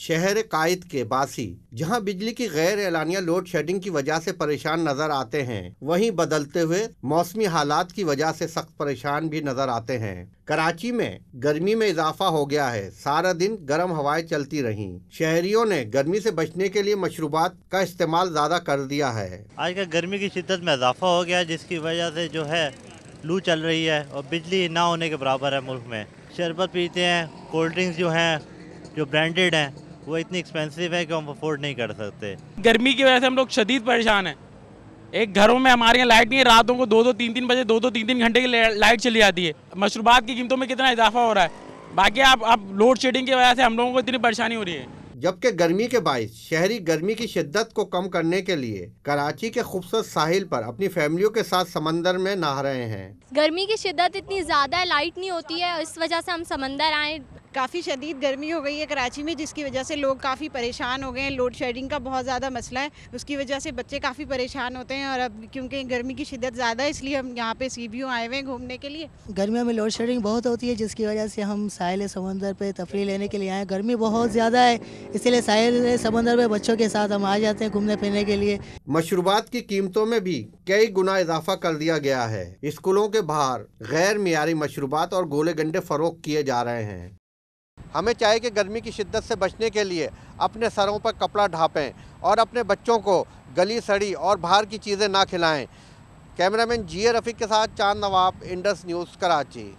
शहर कायद के बासी जहां बिजली की गैर ऐलानिया लोड शेडिंग की वजह से परेशान नजर आते हैं वहीं बदलते हुए मौसमी हालात की वजह से सख्त परेशान भी नजर आते हैं कराची में गर्मी में इजाफा हो गया है सारा दिन गर्म हवाएं चलती रहीं शहरियों ने गर्मी से बचने के लिए मशरूबात का इस्तेमाल ज़्यादा कर दिया है आज का गर्मी की शिद्दत में इजाफा हो गया जिसकी वजह से जो है लू चल रही है और बिजली ना होने के बराबर है मुल्क में शरबत पीते हैं कोल्ड ड्रिंक्स जो हैं जो ब्रांडेड हैं वो इतनी एक्सपेंसिव है कि हम अफोर्ड नहीं कर सकते गर्मी की वजह से हम लोग शदीद परेशान हैं एक घरों में हमारे यहाँ लाइट नहीं है रातों को दो दो तीन तीन बजे दो दो तीन तीन घंटे की लाइट चली जाती है मशरूबात की कीमतों में कितना इजाफा हो रहा है बाकी आप आप लोड शेडिंग की वजह से हम लोगों को इतनी परेशानी हो रही है जबकि गर्मी के बायस शहरी गर्मी की शिद्दत को कम करने के लिए कराची के खूबसूरत साहिल पर अपनी फैमिलियों के साथ समंदर में नहा रहे हैं गर्मी की शिद्दत इतनी ज़्यादा है लाइट नहीं होती है इस वजह से हम समंदर आए काफ़ी शदीद गर्मी हो गई है कराची में जिसकी वजह से लोग काफ़ी परेशान हो गए हैं लोड शेडिंग का बहुत ज़्यादा मसला है उसकी वजह से बच्चे काफ़ी परेशान होते हैं और अब क्योंकि गर्मी की शिदत ज़्यादा है इसलिए हम यहाँ पे सी आए हुए हैं घूमने के लिए गर्मियों में लोड शेडिंग बहुत होती है जिसकी वजह से हम साहिल समंदर पर तफरी लेने के लिए आए गर्मी बहुत ज़्यादा है इसीलिए साहिल समंदर पर बच्चों के साथ हम आ जाते हैं घूमने फिरने के लिए मशरूबात की कीमतों में भी कई गुना इजाफा कर दिया गया है स्कूलों के बाहर गैर मीरी मशरूबात और गोले गंडे फरोख किए जा रहे हैं हमें चाहिए कि गर्मी की शिद्दत से बचने के लिए अपने सरों पर कपड़ा ढापें और अपने बच्चों को गली सड़ी और बाहर की चीज़ें ना खिलाएं कैमरामैन जिया रफ़ी के साथ चांद नवाब इंडस न्यूज़ कराची